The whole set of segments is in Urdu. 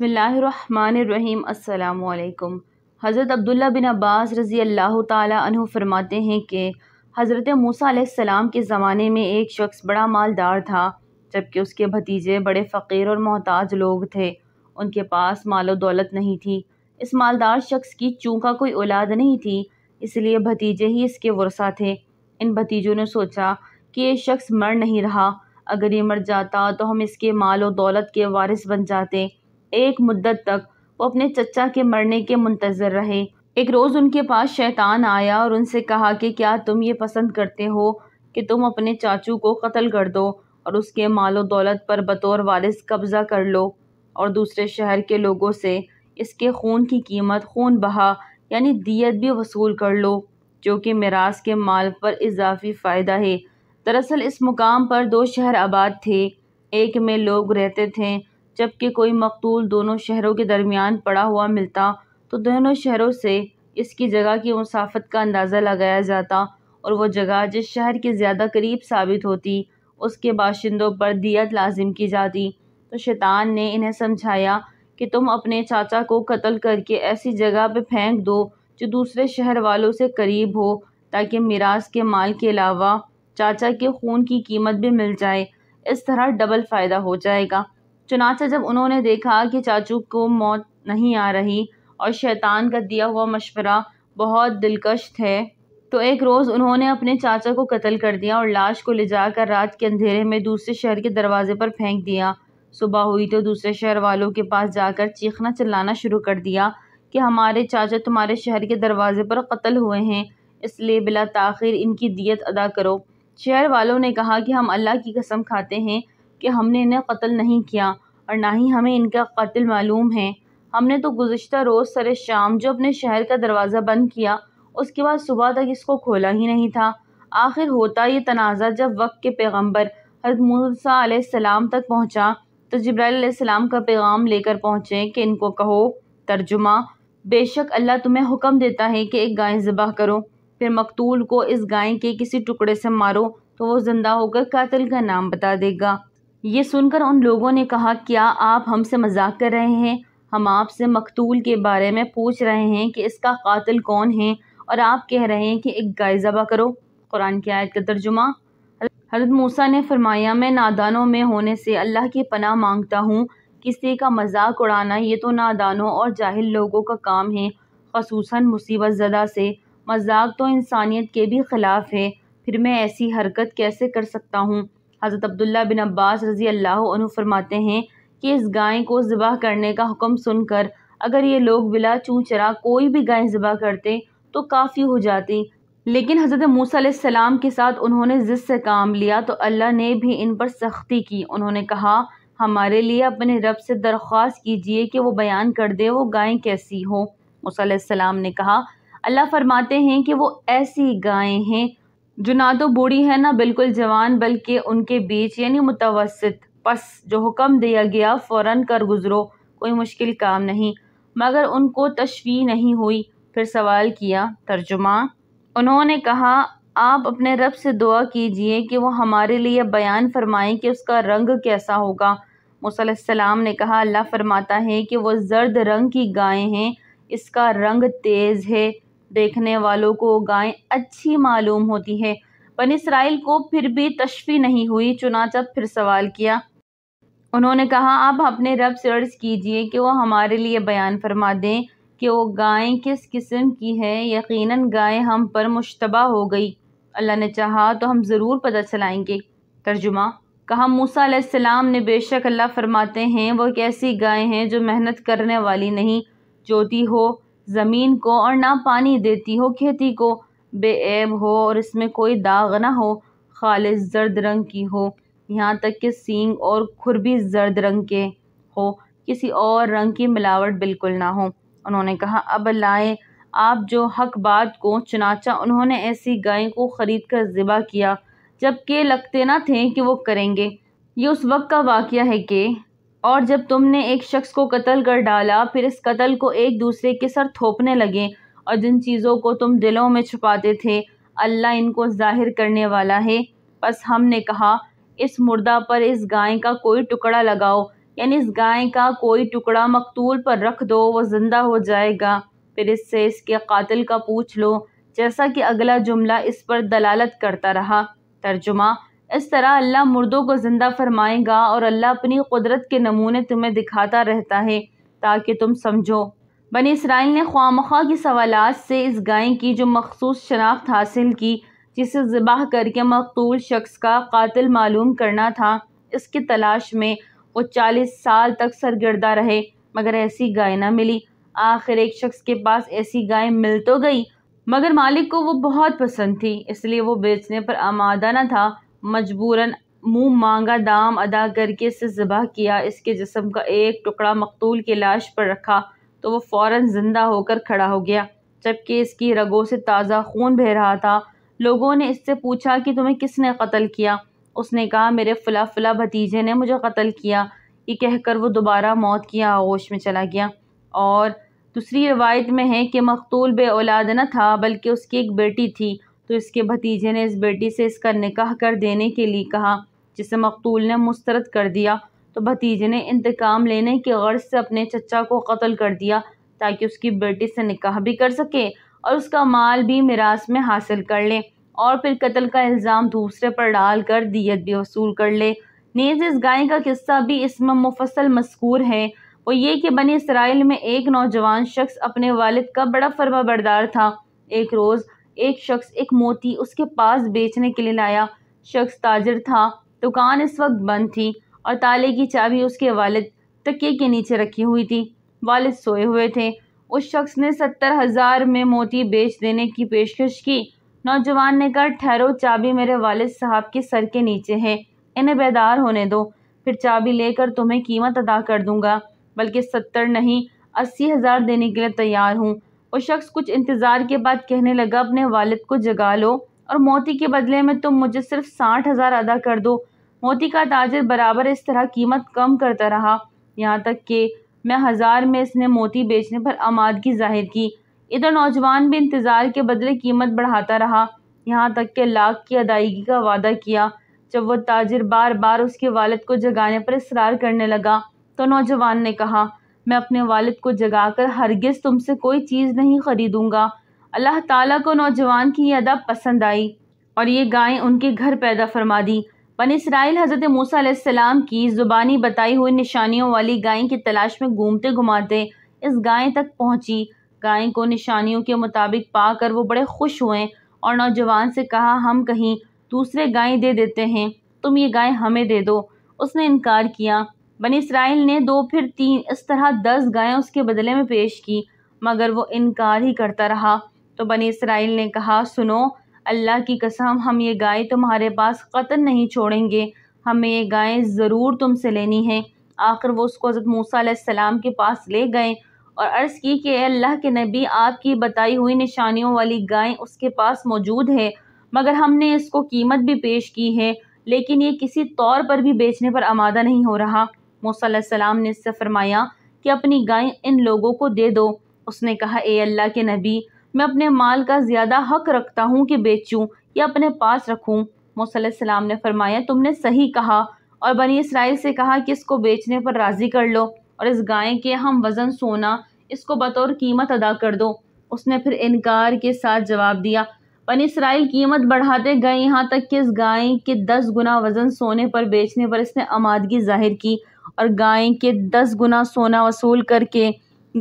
بسم اللہ الرحمن الرحیم السلام علیکم حضرت عبداللہ بن عباس رضی اللہ تعالیٰ عنہ فرماتے ہیں کہ حضرت موسیٰ علیہ السلام کے زمانے میں ایک شخص بڑا مالدار تھا جبکہ اس کے بھتیجے بڑے فقیر اور محتاج لوگ تھے ان کے پاس مال و دولت نہیں تھی اس مالدار شخص کی چونکہ کوئی اولاد نہیں تھی اس لیے بھتیجے ہی اس کے ورثہ تھے ان بھتیجوں نے سوچا کہ یہ شخص مر نہیں رہا اگر یہ مر جاتا تو ہم اس کے مال و دولت کے وارث بن جاتے ایک مدت تک وہ اپنے چچا کے مرنے کے منتظر رہے ایک روز ان کے پاس شیطان آیا اور ان سے کہا کہ کیا تم یہ پسند کرتے ہو کہ تم اپنے چاچو کو قتل کر دو اور اس کے مال و دولت پر بطور وارث قبضہ کر لو اور دوسرے شہر کے لوگوں سے اس کے خون کی قیمت خون بہا یعنی دیت بھی وصول کر لو جو کہ میراث کے مال پر اضافی فائدہ ہے دراصل اس مقام پر دو شہر آباد تھے ایک میں لوگ رہتے تھے جبکہ کوئی مقتول دونوں شہروں کے درمیان پڑا ہوا ملتا تو دونوں شہروں سے اس کی جگہ کی مسافت کا اندازہ لگایا جاتا اور وہ جگہ جس شہر کے زیادہ قریب ثابت ہوتی اس کے باشندوں پر دیت لازم کی جاتی تو شیطان نے انہیں سمجھایا کہ تم اپنے چاچا کو قتل کر کے ایسی جگہ پہ پھینک دو جو دوسرے شہر والوں سے قریب ہو تاکہ میراث کے مال کے علاوہ چاچا کے خون کی قیمت بھی مل جائے اس طرح ڈبل فائدہ ہو جائے گا چنانچہ جب انہوں نے دیکھا کہ چاچو کو موت نہیں آ رہی اور شیطان کا دیا ہوا مشورہ بہت دلکش تھے تو ایک روز انہوں نے اپنے چاچا کو قتل کر دیا اور لاش کو لے جا کر رات کے اندھیرے میں دوسرے شہر کے دروازے پر پھینک دیا صبح ہوئی تو دوسرے شہر والوں کے پاس جا کر چیخنا چلانا شروع کر دیا کہ ہمارے چاچا تمہارے شہر کے دروازے پر قتل ہوئے ہیں اس لیے بلا تاخیر ان کی دیت ادا کرو شہر والوں نے کہا کہ ہم اللہ کی قسم کھاتے ہیں کہ ہم نے انہیں قتل نہیں کیا اور نہ ہی ہمیں ان کا قتل معلوم ہے ہم نے تو گزشتہ روز سر شام جو اپنے شہر کا دروازہ بند کیا اس کے بعد صبح تک اس کو کھولا ہی نہیں تھا آخر ہوتا یہ تنازع جب وقت کے پیغمبر حضرت موسیٰ علیہ السلام تک پہنچا تو جبرائیل علیہ السلام کا پیغام لے کر پہنچے کہ ان کو کہو ترجمہ بے شک اللہ تمہیں حکم دیتا ہے کہ ایک گائے ذبح کرو پھر مقتول کو اس گائے کے کسی ٹکڑے سے مارو تو وہ زندہ ہو کر قاتل کا نام بتا دے گا یہ سن کر ان لوگوں نے کہا کیا آپ ہم سے مذاق کر رہے ہیں ہم آپ سے مقتول کے بارے میں پوچھ رہے ہیں کہ اس کا قاتل کون ہے اور آپ کہہ رہے ہیں کہ ایک گائے ذبح کرو قرآن کی آیت کا ترجمہ حضرت موسیٰ نے فرمایا میں نادانوں میں ہونے سے اللہ کی پناہ مانگتا ہوں کسی کا مذاق اڑانا یہ تو نادانوں اور جاہل لوگوں کا کام ہے خصوصاً مصیبت زدہ سے مذاق تو انسانیت کے بھی خلاف ہے پھر میں ایسی حرکت کیسے کر سکتا ہوں حضرت عبداللہ بن عباس رضی اللہ عنہ فرماتے ہیں کہ اس گائیں کو ذبح کرنے کا حکم سن کر اگر یہ لوگ بلا چو چرا کوئی بھی گائیں ذبح کرتے تو کافی ہو جاتی لیکن حضرت موسیٰ علیہ السلام کے ساتھ انہوں نے ضد سے کام لیا تو اللہ نے بھی ان پر سختی کی انہوں نے کہا ہمارے لیے اپنے رب سے درخواست کیجئے کہ وہ بیان کر دے وہ گائیں کیسی ہوں موسیٰ علیہ السلام نے کہا اللہ فرماتے ہیں کہ وہ ایسی گائیں ہیں جو نہ تو بوڑھی ہے نہ بالکل جوان بلکہ ان کے بیچ یعنی متوسط پس جو حکم دیا گیا فوراً کر گزرو کوئی مشکل کام نہیں مگر ان کو تشویح نہیں ہوئی پھر سوال کیا ترجمہ انہوں نے کہا آپ اپنے رب سے دعا کیجئے کہ وہ ہمارے لیے بیان فرمائیں کہ اس کا رنگ کیسا ہوگا موسیٰ علیہ السلام نے کہا اللہ فرماتا ہے کہ وہ زرد رنگ کی گائیں ہیں اس کا رنگ تیز ہے دیکھنے والوں کو گائیں اچھی معلوم ہوتی ہے اسرائیل کو پھر بھی تشفی نہیں ہوئی چنانچہ پھر سوال کیا انہوں نے کہا آپ اپنے رب سے عرض کیجئے کہ وہ ہمارے لیے بیان فرما دیں کہ وہ گائیں کس قسم کی ہے یقیناً گائیں ہم پر مشتبہ ہو گئی اللہ نے چاہا تو ہم ضرور پتہ چلائیں گے ترجمہ کہا موسیٰ علیہ السلام نے بے شک اللہ فرماتے ہیں وہ کیسی گائیں ہیں جو محنت کرنے والی نہیں جوتی ہو زمین کو اور نہ پانی دیتی ہو کھیتی کو بے عیب ہو اور اس میں کوئی داغ نہ ہو خالص زرد رنگ کی ہو یہاں تک کہ سینگ اور کھر بھی زرد رنگ کے ہو کسی اور رنگ کی ملاوٹ بالکل نہ ہو انہوں نے کہا اب اللائے آپ جو حق بات کو چنانچہ انہوں نے ایسی گائے کو خرید کر ذبح کیا جب کہ لگتے نہ تھے کہ وہ کریں گے یہ اس وقت کا واقعہ ہے کہ اور جب تم نے ایک شخص کو قتل کر ڈالا پھر اس قتل کو ایک دوسرے کے سر تھوپنے لگے اور جن چیزوں کو تم دلوں میں چھپاتے تھے اللہ ان کو ظاہر کرنے والا ہے بس ہم نے کہا اس مردہ پر اس گائے کا کوئی ٹکڑا لگاؤ یعنی اس گائے کا کوئی ٹکڑا مقتول پر رکھ دو وہ زندہ ہو جائے گا پھر اس سے اس کے قاتل کا پوچھ لو جیسا کہ اگلا جملہ اس پر دلالت کرتا رہا ترجمہ اس طرح اللہ مردوں کو زندہ فرمائے گا اور اللہ اپنی قدرت کے نمونے تمہیں دکھاتا رہتا ہے تاکہ تم سمجھو بنی اسرائیل نے مخواہ کی سوالات سے اس گائیں کی جو مخصوص شناخت حاصل کی جسے ذبح کر کے مقتول شخص کا قاتل معلوم کرنا تھا اس کی تلاش میں وہ چالیس سال تک سرگردہ رہے مگر ایسی گائے نہ ملی آخر ایک شخص کے پاس ایسی گائے مل تو گئی مگر مالک کو وہ بہت پسند تھی اس لیے وہ بیچنے پر آمادہ نہ تھا مجبوراً منہ مانگا دام ادا کر کے اسے ذبح کیا اس کے جسم کا ایک ٹکڑا مقتول کے لاش پر رکھا تو وہ فوراً زندہ ہو کر کھڑا ہو گیا جبکہ اس کی رگوں سے تازہ خون بہہ رہا تھا لوگوں نے اس سے پوچھا کہ تمہیں کس نے قتل کیا اس نے کہا میرے فلاں فلا بھتیجے نے مجھے قتل کیا یہ کہہ کر وہ دوبارہ موت کیا آغوش میں چلا گیا اور دوسری روایت میں ہے کہ مقتول بے اولاد نہ تھا بلکہ اس کی ایک بیٹی تھی تو اس کے بھتیجے نے اس بیٹی سے اس کا نکاح کر دینے کے لیے کہا جسے مقتول نے مسترد کر دیا تو بھتیجے نے انتقام لینے کے غرض سے اپنے چچا کو قتل کر دیا تاکہ اس کی بیٹی سے نکاح بھی کر سکے اور اس کا مال بھی میراث میں حاصل کر لے اور پھر قتل کا الزام دوسرے پر ڈال کر دیت بھی وصول کر لے نیز اس گائے کا قصہ بھی اس میں مفصل مذکور ہے وہ یہ کہ بنی اسرائیل میں ایک نوجوان شخص اپنے والد کا بڑا فرما بردار تھا ایک روز ایک شخص ایک موتی اس کے پاس بیچنے کے لیے لایا شخص تاجر تھا دکان اس وقت بند تھی اور تالے کی چابی اس کے والد تکیے کے نیچے رکھی ہوئی تھی والد سوئے ہوئے تھے اس شخص نے ستر ہزار میں موتی بیچ دینے کی پیشکش کی نوجوان نے کہا ٹھہرو چابی میرے والد صاحب کے سر کے نیچے ہے انہیں بیدار ہونے دو پھر چابی لے کر تمہیں قیمت ادا کر دوں گا بلکہ ستر نہیں اسی ہزار دینے کے لیے تیار ہوں وہ شخص کچھ انتظار کے بعد کہنے لگا اپنے والد کو جگا لو اور موتی کے بدلے میں تم مجھے صرف ساٹھ ہزار ادا کر دو موتی کا تاجر برابر اس طرح قیمت کم کرتا رہا یہاں تک کہ میں ہزار میں اس نے موتی بیچنے پر آمادگی ظاہر کی ادھر نوجوان بھی انتظار کے بدلے قیمت بڑھاتا رہا یہاں تک کہ لاکھ کی ادائیگی کا وعدہ کیا جب وہ تاجر بار بار اس کے والد کو جگانے پر اصرار کرنے لگا تو نوجوان نے کہا میں اپنے والد کو جگا کر ہرگز تم سے کوئی چیز نہیں خریدوں گا اللہ تعالیٰ کو نوجوان کی یہ ادب پسند آئی اور یہ گائیں ان کے گھر پیدا فرما دی بن اسرائیل حضرت موسیٰ علیہ السلام کی زبانی بتائی ہوئی نشانیوں والی گائیں کی تلاش میں گھومتے گھماتے اس گائیں تک پہنچی گائیں کو نشانیوں کے مطابق پا کر وہ بڑے خوش ہوئے اور نوجوان سے کہا ہم کہیں دوسرے گائیں دے دیتے ہیں تم یہ گائیں ہمیں دے دو اس نے انکار کیا بنی اسرائیل نے دو پھر تین اس طرح دس گائیں اس کے بدلے میں پیش کی مگر وہ انکار ہی کرتا رہا تو بنی اسرائیل نے کہا سنو اللہ کی قسم ہم یہ گائے تمہارے پاس قطر نہیں چھوڑیں گے ہمیں یہ گائیں ضرور تم سے لینی ہیں آخر وہ اس کو حضرت موسیٰ علیہ السلام کے پاس لے گئے اور عرض کی کہ اے اللہ کے نبی آپ کی بتائی ہوئی نشانیوں والی گائیں اس کے پاس موجود ہے مگر ہم نے اس کو قیمت بھی پیش کی ہے لیکن یہ کسی طور پر بھی بیچنے پر آمادہ نہیں ہو رہا موسیٰ علیہ السلام نے اس سے فرمایا کہ اپنی گائیں ان لوگوں کو دے دو اس نے کہا اے اللہ کے نبی میں اپنے مال کا زیادہ حق رکھتا ہوں کہ بیچوں یا اپنے پاس رکھوں موسیٰ علیہ السلام نے فرمایا تم نے صحیح کہا اور بنی اسرائیل سے کہا کہ اس کو بیچنے پر راضی کر لو اور اس گائیں کے ہم وزن سونا اس کو بطور قیمت ادا کر دو اس نے پھر انکار کے ساتھ جواب دیا بنی اسرائیل قیمت بڑھاتے گئے یہاں تک کہ اس گائیں کے دس گنا وزن سونے پر بیچنے پر اس نے آمادگی ظاہر کی اور گائیں کے دس گنا سونا وصول کر کے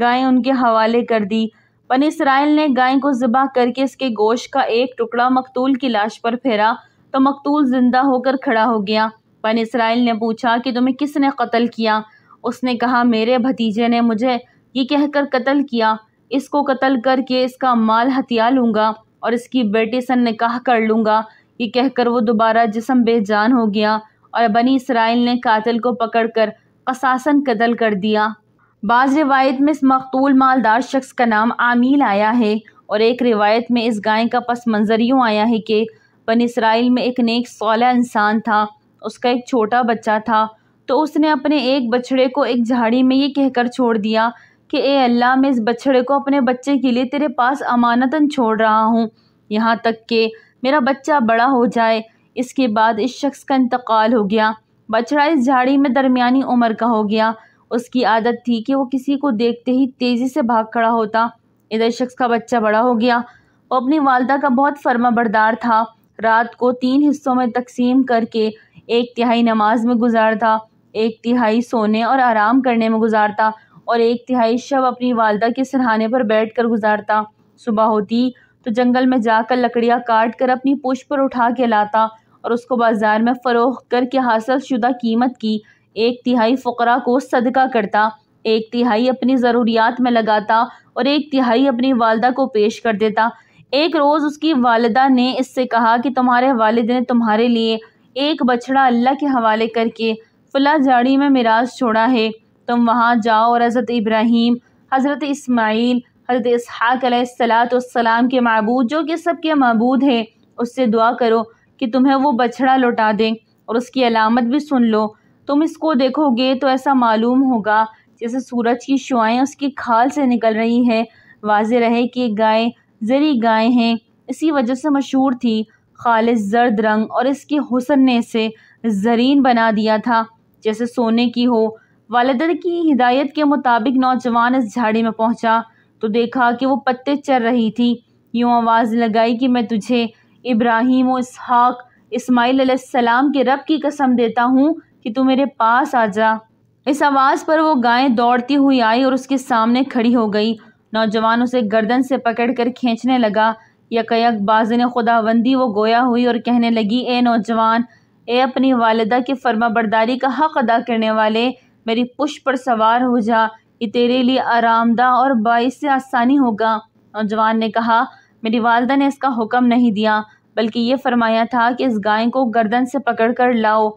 گائیں ان کے حوالے کر دی بنی اسرائیل نے گائیں کو ذبح کر کے اس کے گوشت کا ایک ٹکڑا مقتول کی لاش پر پھیرا تو مقتول زندہ ہو کر کھڑا ہو گیا بنی اسرائیل نے پوچھا کہ تمہیں کس نے قتل کیا اس نے کہا میرے بھتیجے نے مجھے یہ کہہ کر قتل کیا اس کو قتل کر کے اس کا مال ہتھیار لوں گا اور اس کی بیٹی سن نکاح کر لوں گا یہ کہہ کر وہ دوبارہ جسم بے جان ہو گیا اور بنی اسرائیل نے قاتل کو پکڑ کر قصاصاً قتل کر دیا بعض روایت میں اس مقتول مالدار شخص کا نام عامیل آیا ہے اور ایک روایت میں اس گائے کا پس منظر یوں آیا ہے کہ بن اسرائیل میں ایک نیک سولہ انسان تھا اس کا ایک چھوٹا بچہ تھا تو اس نے اپنے ایک بچڑے کو ایک جھاڑی میں یہ کہہ کر چھوڑ دیا کہ اے اللہ میں اس بچھڑے کو اپنے بچے کے لیے تیرے پاس امانتاً چھوڑ رہا ہوں یہاں تک کہ میرا بچہ بڑا ہو جائے اس کے بعد اس شخص کا انتقال ہو گیا بچڑا اس جھاڑی میں درمیانی عمر کا ہو گیا اس کی عادت تھی کہ وہ کسی کو دیکھتے ہی تیزی سے بھاگ کھڑا ہوتا ادھر شخص کا بچہ بڑا ہو گیا وہ اپنی والدہ کا بہت فرما بردار تھا رات کو تین حصوں میں تقسیم کر کے ایک تہائی نماز میں گزارتا ایک تہائی سونے اور آرام کرنے میں گزارتا اور ایک تہائی شب اپنی والدہ کے سرہانے پر بیٹھ کر گزارتا صبح ہوتی تو جنگل میں جا کر لکڑیاں کاٹ کر اپنی پوش پر اٹھا کے لاتا اور اس کو بازار میں فروخت کر کے حاصل شدہ قیمت کی ایک تہائی فقرہ کو صدقہ کرتا ایک تہائی اپنی ضروریات میں لگاتا اور ایک تہائی اپنی والدہ کو پیش کر دیتا ایک روز اس کی والدہ نے اس سے کہا کہ تمہارے والد نے تمہارے لیے ایک بچھڑا اللہ کے حوالے کر کے فلاں جاڑی میں میراث چھوڑا ہے تم وہاں جاؤ اور حضرت ابراہیم حضرت اسماعیل حضرت اسحاق علیہ السلاۃ والسلام کے معبود جو کہ سب کے معبود ہیں اس سے دعا کرو کہ تمہیں وہ بچھڑا لوٹا دیں اور اس کی علامت بھی سن لو تم اس کو دیکھو گے تو ایسا معلوم ہوگا جیسے سورج کی شعائیں اس کی کھال سے نکل رہی ہے واضح رہے کہ گائے زری گائے ہیں اسی وجہ سے مشہور تھی خالص زرد رنگ اور اس کے حسن نے اسے زرین بنا دیا تھا جیسے سونے کی ہو والدہ کی ہدایت کے مطابق نوجوان اس جھاڑی میں پہنچا تو دیکھا کہ وہ پتے چر رہی تھی یوں آواز لگائی کہ میں تجھے ابراہیم و اسحاق اسماعیل علیہ السلام کے رب کی قسم دیتا ہوں کہ تو میرے پاس آ جا اس آواز پر وہ گائیں دوڑتی ہوئی آئی اور اس کے سامنے کھڑی ہو گئی نوجوان اسے گردن سے پکڑ کر کھینچنے لگا یک بازن خدا بندی وہ گویا ہوئی اور کہنے لگی اے نوجوان اے اپنی والدہ کی فرما برداری کا حق ادا کرنے والے میری پش پر سوار ہو جا یہ تیرے لیے آرام دہ اور باعث آسانی ہوگا نوجوان نے کہا میری والدہ نے اس کا حکم نہیں دیا بلکہ یہ فرمایا تھا کہ اس گائے کو گردن سے پکڑ کر لاؤ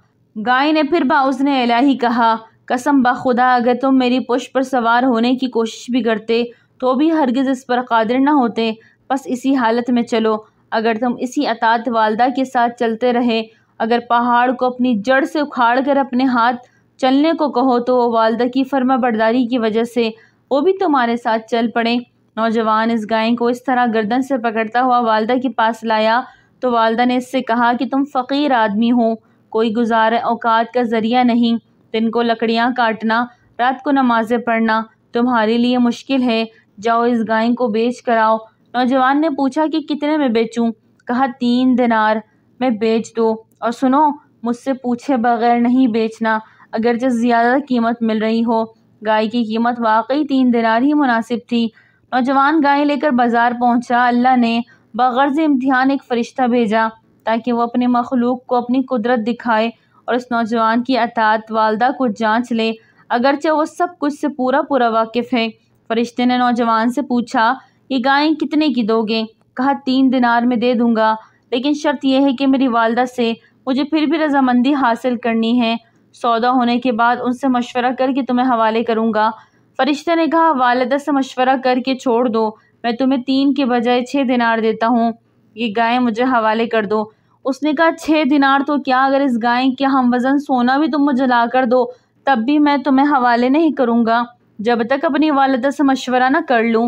گائے نے پھر باؤز نے الہی کہا قسم بخدا اگر تم میری پش پر سوار ہونے کی کوشش بھی کرتے تو بھی ہرگز اس پر قادر نہ ہوتے بس اسی حالت میں چلو اگر تم اسی اطاط والدہ کے ساتھ چلتے رہے اگر پہاڑ کو اپنی جڑ سے اکھاڑ کر اپنے ہاتھ چلنے کو کہو تو وہ والدہ کی فرما برداری کی وجہ سے وہ بھی تمہارے ساتھ چل پڑے نوجوان اس گائے کو اس طرح گردن سے پکڑتا ہوا والدہ کے پاس لایا تو والدہ نے اس سے کہا کہ تم فقیر آدمی ہو کوئی گزار اوقات کا ذریعہ نہیں دن کو لکڑیاں کاٹنا رات کو نمازیں پڑھنا تمہارے لیے مشکل ہے جاؤ اس گائے کو بیچ کراؤ نوجوان نے پوچھا کہ کتنے میں بیچوں کہا تین دنار میں بیچ دو اور سنو مجھ سے پوچھے بغیر نہیں بیچنا اگرچہ زیادہ قیمت مل رہی ہو گائے کی قیمت واقعی تین دنار ہی مناسب تھی نوجوان گائے لے کر بازار پہنچا اللہ نے بغرض امتحان ایک فرشتہ بھیجا تاکہ وہ اپنے مخلوق کو اپنی قدرت دکھائے اور اس نوجوان کی اطاعت والدہ کو جانچ لے اگرچہ وہ سب کچھ سے پورا پورا واقف ہے فرشتے نے نوجوان سے پوچھا یہ گائیں کتنے کی دو گے کہا تین دنار میں دے دوں گا لیکن شرط یہ ہے کہ میری والدہ سے مجھے پھر بھی رضامندی حاصل کرنی ہے سودا ہونے کے بعد ان سے مشورہ کر کے تمہیں حوالے کروں گا فرشتہ نے کہا والدہ سے مشورہ کر کے چھوڑ دو میں تمہیں تین کے بجائے چھ دینار دیتا ہوں یہ مجھے حوالے کر دو اس نے کہا چھ دینار تو کیا اگر اس گائے کے ہم وزن سونا بھی تم مجھے لا کر دو تب بھی میں تمہیں حوالے نہیں کروں گا جب تک اپنی والدہ سے مشورہ نہ کر لوں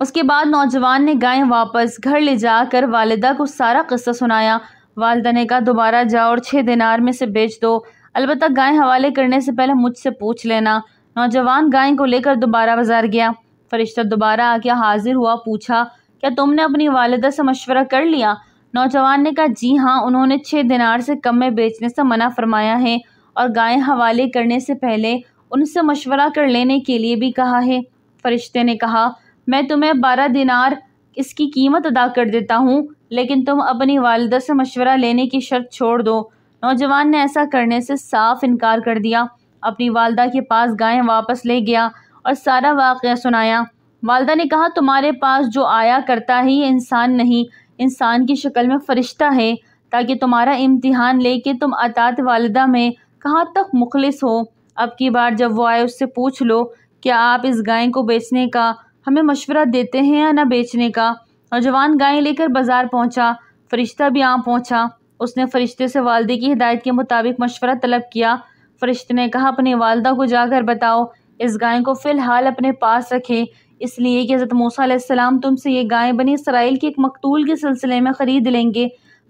اس کے بعد نوجوان نے گائیں واپس گھر لے جا کر والدہ کو سارا قصہ سنایا والدہ نے کہا دوبارہ جا اور چھ دینار میں سے بیچ دو البتہ گائیں حوالے کرنے سے پہلے مجھ سے پوچھ لینا نوجوان گائیں کو لے کر دوبارہ بازار گیا فرشتہ دوبارہ آ کے حاضر ہوا پوچھا کیا تم نے اپنی والدہ سے مشورہ کر لیا نوجوان نے کہا جی ہاں انہوں نے چھ دنار سے کم میں بیچنے سے منع فرمایا ہے اور گائیں حوالے کرنے سے پہلے ان سے مشورہ کر لینے کے لیے بھی کہا ہے فرشتے نے کہا میں تمہیں بارہ دنار اس کی قیمت ادا کر دیتا ہوں لیکن تم اپنی والدہ سے مشورہ لینے کی شرط چھوڑ دو نوجوان نے ایسا کرنے سے صاف انکار کر دیا اپنی والدہ کے پاس گائیں واپس لے گیا اور سارا واقعہ سنایا والدہ نے کہا تمہارے پاس جو آیا کرتا ہے یہ انسان نہیں انسان کی شکل میں فرشتہ ہے تاکہ تمہارا امتحان لے کے تم اطاط والدہ میں کہاں تک مخلص ہو اب کی بار جب وہ آئے اس سے پوچھ لو کیا آپ اس گائیں کو بیچنے کا ہمیں مشورہ دیتے ہیں یا نہ بیچنے کا نوجوان گائیں لے کر بازار پہنچا فرشتہ بھی آ پہنچا اس نے فرشتے سے والدے کی ہدایت کے مطابق مشورہ طلب کیا فرشتے نے کہا اپنے والدہ کو جا کر بتاؤ اس گائے کو فی الحال اپنے پاس رکھے اس لیے کہ حضرت موسیٰ علیہ السلام تم سے یہ گائے بنی اسرائیل کے ایک مقتول کے سلسلے میں خرید لیں گے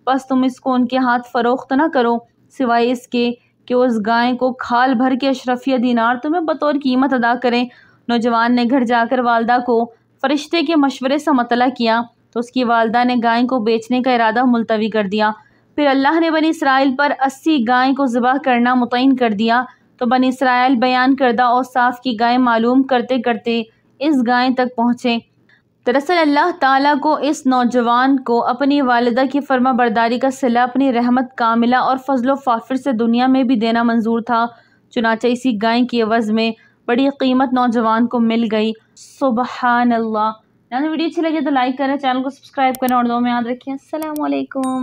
بس تم اس کو ان کے ہاتھ فروخت نہ کرو سوائے اس کے کہ اس گائے کو کھال بھر کے اشرفیہ دینار تمہیں بطور قیمت ادا کریں نوجوان نے گھر جا کر والدہ کو فرشتے کے مشورے سے مطلع کیا تو اس کی والدہ نے گائے کو بیچنے کا ارادہ ملتوی کر دیا پھر اللہ نے بنی اسرائیل پر اسی گائیں کو ذبح کرنا متعین کر دیا تو بنی اسرائیل بیان کردہ اور صاف کی گائیں معلوم کرتے کرتے اس گائیں تک پہنچے دراصل اللہ تعالیٰ کو اس نوجوان کو اپنی والدہ کی فرما برداری کا صلح اپنی رحمت کاملہ اور فضل و فافر سے دنیا میں بھی دینا منظور تھا چنانچہ اسی گائیں کی عوض میں بڑی قیمت نوجوان کو مل گئی سبحان اللہ ویڈیو اچھی لگے تو لائک کریں چینل کو سبسکرائب کریں اور دو میں رکھیں السلام علیکم